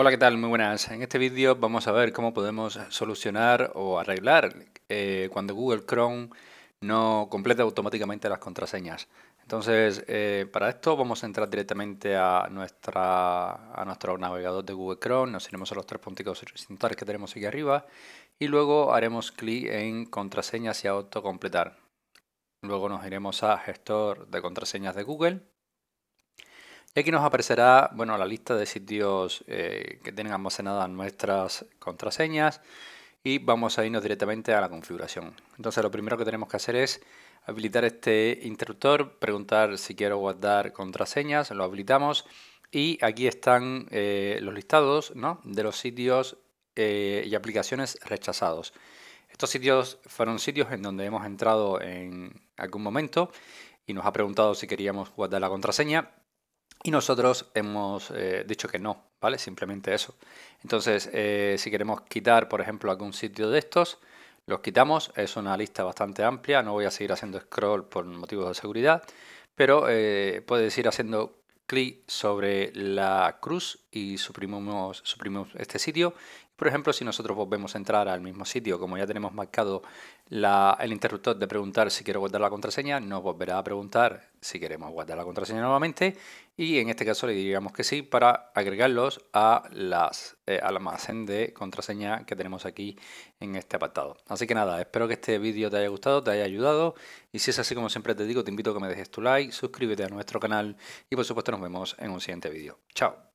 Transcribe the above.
Hola, ¿qué tal? Muy buenas. En este vídeo vamos a ver cómo podemos solucionar o arreglar eh, cuando Google Chrome no completa automáticamente las contraseñas. Entonces, eh, para esto vamos a entrar directamente a, nuestra, a nuestro navegador de Google Chrome, nos iremos a los tres puntitos horizontales que tenemos aquí arriba y luego haremos clic en contraseñas y autocompletar. Luego nos iremos a gestor de contraseñas de Google Aquí nos aparecerá bueno, la lista de sitios eh, que tienen almacenadas nuestras contraseñas y vamos a irnos directamente a la configuración. Entonces lo primero que tenemos que hacer es habilitar este interruptor, preguntar si quiero guardar contraseñas, lo habilitamos y aquí están eh, los listados de los sitios eh, y aplicaciones rechazados. Estos sitios fueron sitios en donde hemos entrado en algún momento y nos ha preguntado si queríamos guardar la contraseña y nosotros hemos eh, dicho que no, ¿vale? Simplemente eso. Entonces, eh, si queremos quitar, por ejemplo, algún sitio de estos, los quitamos. Es una lista bastante amplia, no voy a seguir haciendo scroll por motivos de seguridad, pero eh, puedes ir haciendo clic sobre la cruz y suprimimos, suprimimos este sitio. Por ejemplo, si nosotros volvemos a entrar al mismo sitio, como ya tenemos marcado el interruptor de preguntar si quiero guardar la contraseña, nos volverá a preguntar si queremos guardar la contraseña nuevamente y en este caso le diríamos que sí para agregarlos a las, eh, al almacén de contraseña que tenemos aquí en este apartado. Así que nada, espero que este vídeo te haya gustado, te haya ayudado y si es así como siempre te digo, te invito a que me dejes tu like, suscríbete a nuestro canal y por supuesto nos vemos en un siguiente vídeo. Chao.